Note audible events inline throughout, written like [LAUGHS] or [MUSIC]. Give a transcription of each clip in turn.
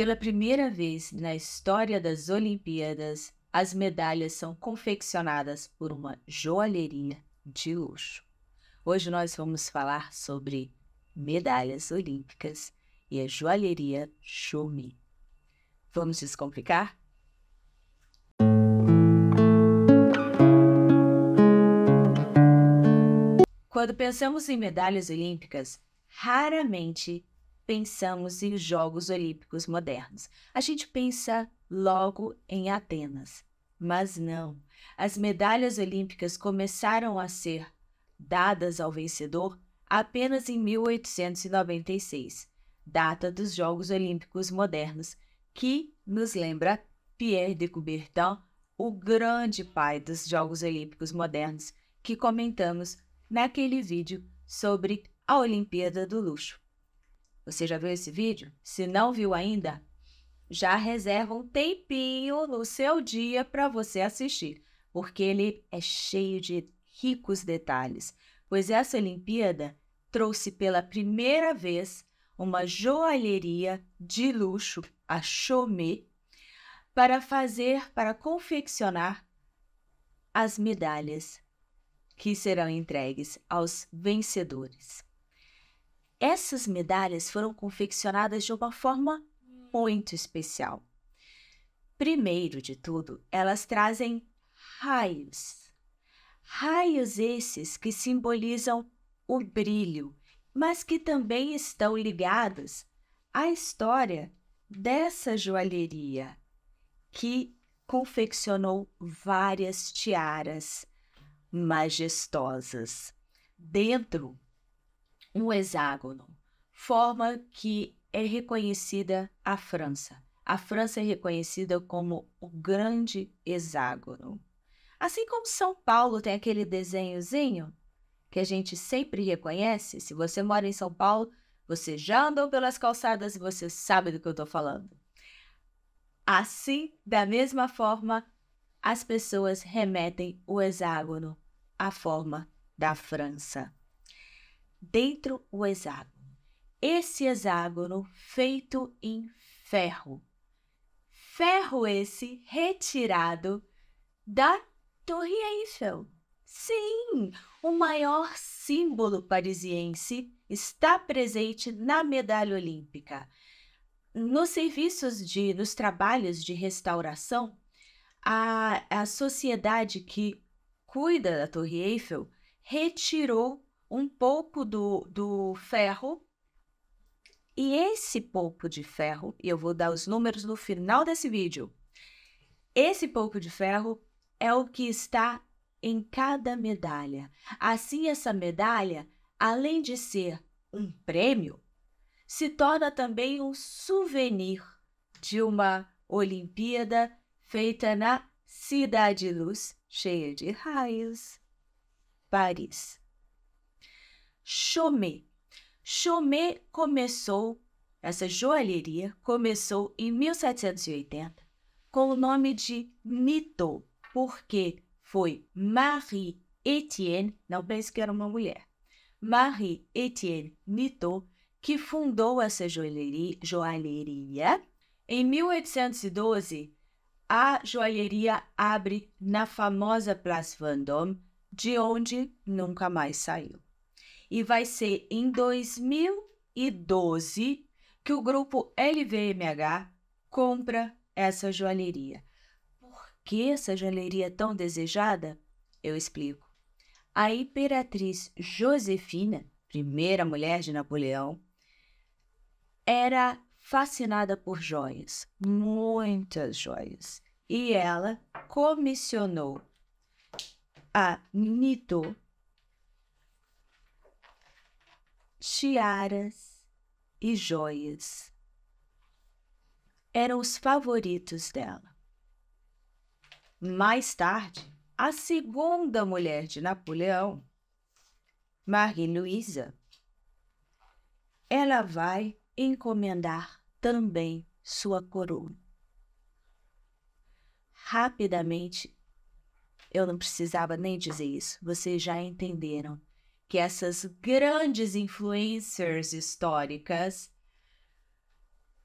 Pela primeira vez na história das Olimpíadas, as medalhas são confeccionadas por uma joalheria de luxo. Hoje nós vamos falar sobre medalhas olímpicas e a joalheria Choumi. Vamos descomplicar? Quando pensamos em medalhas olímpicas, raramente pensamos em Jogos Olímpicos modernos. A gente pensa logo em Atenas. Mas não. As medalhas olímpicas começaram a ser dadas ao vencedor apenas em 1896, data dos Jogos Olímpicos modernos, que nos lembra Pierre de Coubertin, o grande pai dos Jogos Olímpicos modernos, que comentamos naquele vídeo sobre a Olimpíada do Luxo. Você já viu esse vídeo? Se não viu ainda, já reserva um tempinho no seu dia para você assistir, porque ele é cheio de ricos detalhes. Pois essa Olimpíada trouxe pela primeira vez uma joalheria de luxo, a Chomé, para fazer, para confeccionar as medalhas que serão entregues aos vencedores. Essas medalhas foram confeccionadas de uma forma muito especial. Primeiro de tudo, elas trazem raios. Raios esses que simbolizam o brilho, mas que também estão ligados à história dessa joalheria, que confeccionou várias tiaras majestosas. Dentro um hexágono, forma que é reconhecida a França. A França é reconhecida como o grande hexágono. Assim como São Paulo tem aquele desenhozinho que a gente sempre reconhece, se você mora em São Paulo, você já andou pelas calçadas e você sabe do que eu estou falando. Assim, da mesma forma, as pessoas remetem o hexágono à forma da França dentro o hexágono. Esse hexágono feito em ferro. Ferro esse retirado da Torre Eiffel. Sim, o maior símbolo parisiense está presente na medalha olímpica. Nos serviços de, nos trabalhos de restauração, a, a sociedade que cuida da Torre Eiffel retirou um pouco do, do ferro. E esse pouco de ferro, e eu vou dar os números no final desse vídeo, esse pouco de ferro é o que está em cada medalha. Assim, essa medalha, além de ser um prêmio, se torna também um souvenir de uma Olimpíada feita na Cidade Luz, cheia de raios, Paris. Chomé. Chomé começou, essa joalheria começou em 1780 com o nome de Mito, porque foi Marie Etienne, não pense que era uma mulher, Marie Etienne Mito, que fundou essa joalheria, joalheria. Em 1812, a joalheria abre na famosa Place Vendôme, de onde nunca mais saiu. E vai ser em 2012 que o grupo LVMH compra essa joalheria. Por que essa joalheria é tão desejada? Eu explico. A imperatriz Josefina, primeira mulher de Napoleão, era fascinada por joias, muitas joias. E ela comissionou a Nito tiaras e joias. Eram os favoritos dela. Mais tarde, a segunda mulher de Napoleão, Marie-Louisa, ela vai encomendar também sua coroa. Rapidamente, eu não precisava nem dizer isso, vocês já entenderam que essas grandes influencers históricas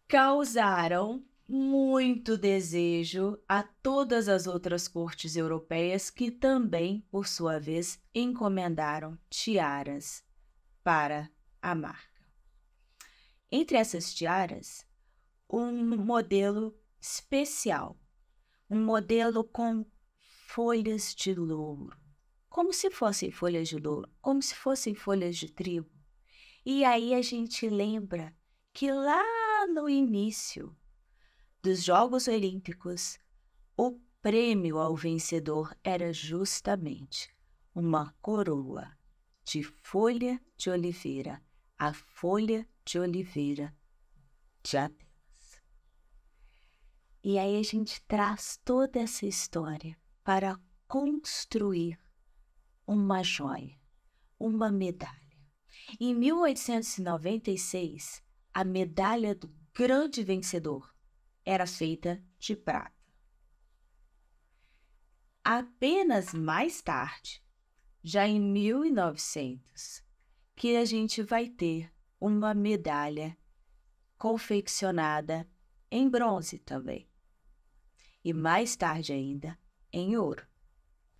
causaram muito desejo a todas as outras cortes europeias que também, por sua vez, encomendaram tiaras para a marca. Entre essas tiaras, um modelo especial, um modelo com folhas de louro, como se fossem folhas de louro, como se fossem folhas de trigo. E aí a gente lembra que lá no início dos Jogos Olímpicos, o prêmio ao vencedor era justamente uma coroa de folha de oliveira, a folha de oliveira de Atenas. E aí a gente traz toda essa história para construir uma joia, uma medalha. Em 1896, a medalha do grande vencedor era feita de prata. Apenas mais tarde, já em 1900, que a gente vai ter uma medalha confeccionada em bronze também. E mais tarde ainda, em ouro.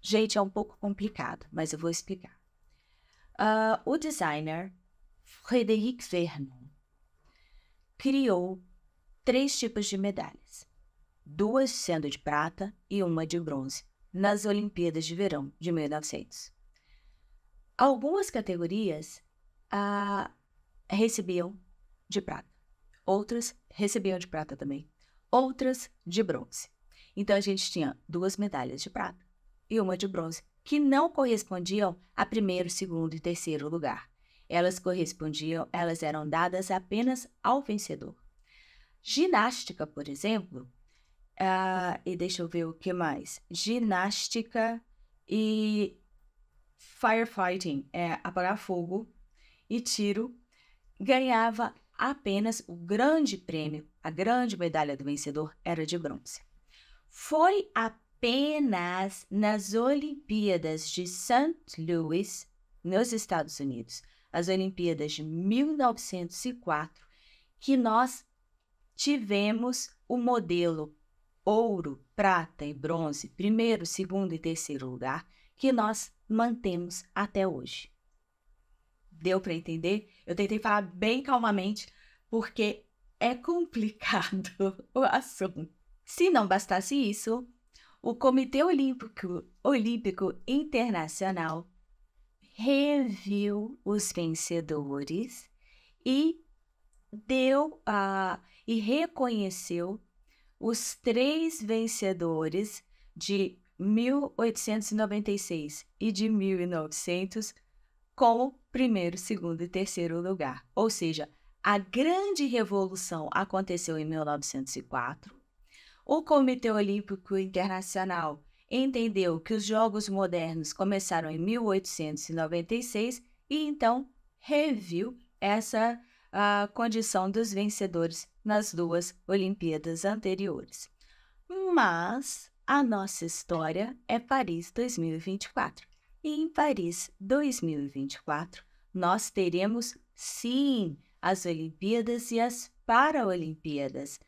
Gente, é um pouco complicado, mas eu vou explicar. Uh, o designer Frederic Vernon criou três tipos de medalhas, duas sendo de prata e uma de bronze, nas Olimpíadas de Verão de 1900. Algumas categorias uh, recebiam de prata, outras recebiam de prata também, outras de bronze. Então a gente tinha duas medalhas de prata e uma de bronze, que não correspondiam a primeiro, segundo e terceiro lugar. Elas correspondiam, elas eram dadas apenas ao vencedor. Ginástica, por exemplo, uh, e deixa eu ver o que mais. Ginástica e firefighting, é apagar fogo e tiro, ganhava apenas o grande prêmio, a grande medalha do vencedor era de bronze. Foi a apenas nas Olimpíadas de St. Louis, nos Estados Unidos, as Olimpíadas de 1904, que nós tivemos o modelo ouro, prata e bronze, primeiro, segundo e terceiro lugar, que nós mantemos até hoje. Deu para entender? Eu tentei falar bem calmamente, porque é complicado [LAUGHS] o assunto. Se não bastasse isso, o Comitê Olímpico, Olímpico Internacional reviu os vencedores e deu a ah, e reconheceu os três vencedores de 1896 e de 1900 como primeiro, segundo e terceiro lugar. Ou seja, a grande revolução aconteceu em 1904 o Comitê Olímpico Internacional entendeu que os Jogos Modernos começaram em 1896 e então reviu essa a ah, condição dos vencedores nas duas Olimpíadas anteriores. Mas a nossa história é Paris 2024. E em Paris 2024, nós teremos, sim, as Olimpíadas e as Paralimpíadas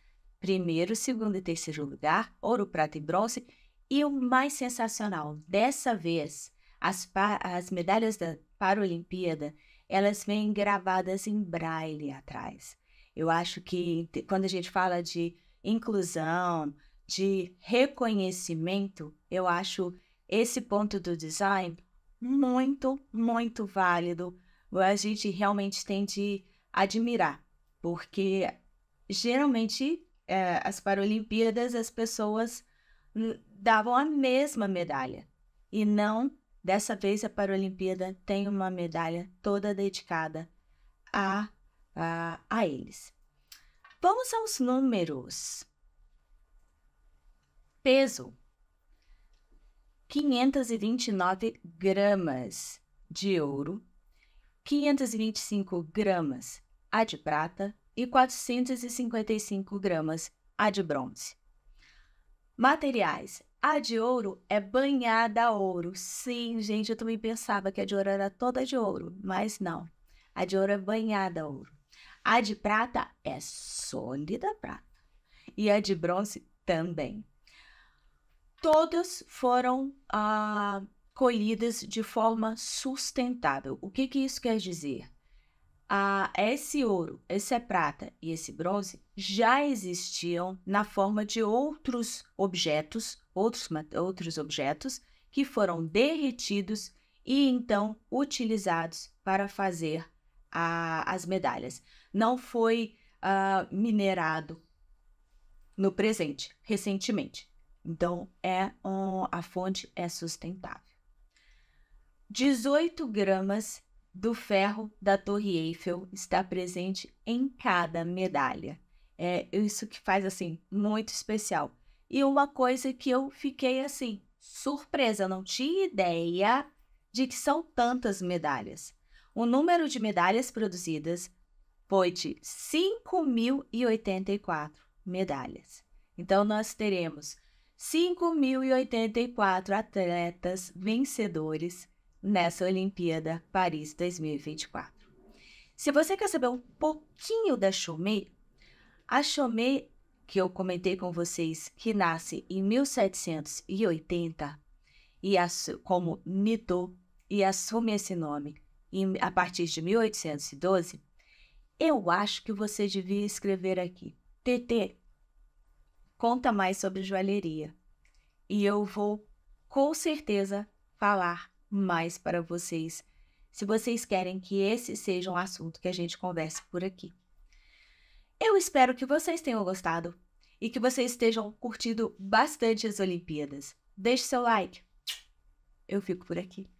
primeiro, segundo e terceiro lugar, ouro, prata e bronze. E o mais sensacional, dessa vez, as, as medalhas da Paralimpíada, elas vêm gravadas em braille atrás. Eu acho que quando a gente fala de inclusão, de reconhecimento, eu acho esse ponto do design muito, muito válido. A gente realmente tem de admirar, porque geralmente é, as Paralimpíadas, as pessoas davam a mesma medalha. E não, dessa vez a Paralimpíada tem uma medalha toda dedicada a, a, a eles. Vamos aos números. Peso: 529 gramas de ouro, 525 gramas a de prata, e 455 gramas a de bronze. Materiais. A de ouro é banhada a ouro. Sim, gente, eu também pensava que a de ouro era toda de ouro, mas não. A de ouro é banhada a ouro. A de prata é sólida prata. E a de bronze também. Todas foram ah, colhidas de forma sustentável. O que, que isso quer dizer? a esse ouro, esse é prata e esse bronze já existiam na forma de outros objetos, outros, outros objetos que foram derretidos e então utilizados para fazer as medalhas. Não foi ah, minerado no presente, recentemente. Então, é um, a fonte é sustentável. 18 gramas do ferro da Torre Eiffel está presente em cada medalha. É isso que faz assim muito especial. E uma coisa que eu fiquei assim surpresa, não tinha ideia de que são tantas medalhas. O número de medalhas produzidas foi de 5.084 medalhas. Então, nós teremos 5.084 atletas vencedores nessa Olimpíada Paris 2024. Se você quer saber um pouquinho da Chomei, a Chomei que eu comentei com vocês, que nasce em 1780 e como Nito e assume esse nome em, a partir de 1812, eu acho que você devia escrever aqui. TT, conta mais sobre joalheria. E eu vou com certeza falar mais para vocês, se vocês querem que esse seja um assunto que a gente converse por aqui. Eu espero que vocês tenham gostado e que vocês estejam curtindo bastante as Olimpíadas. Deixe seu like. Eu fico por aqui.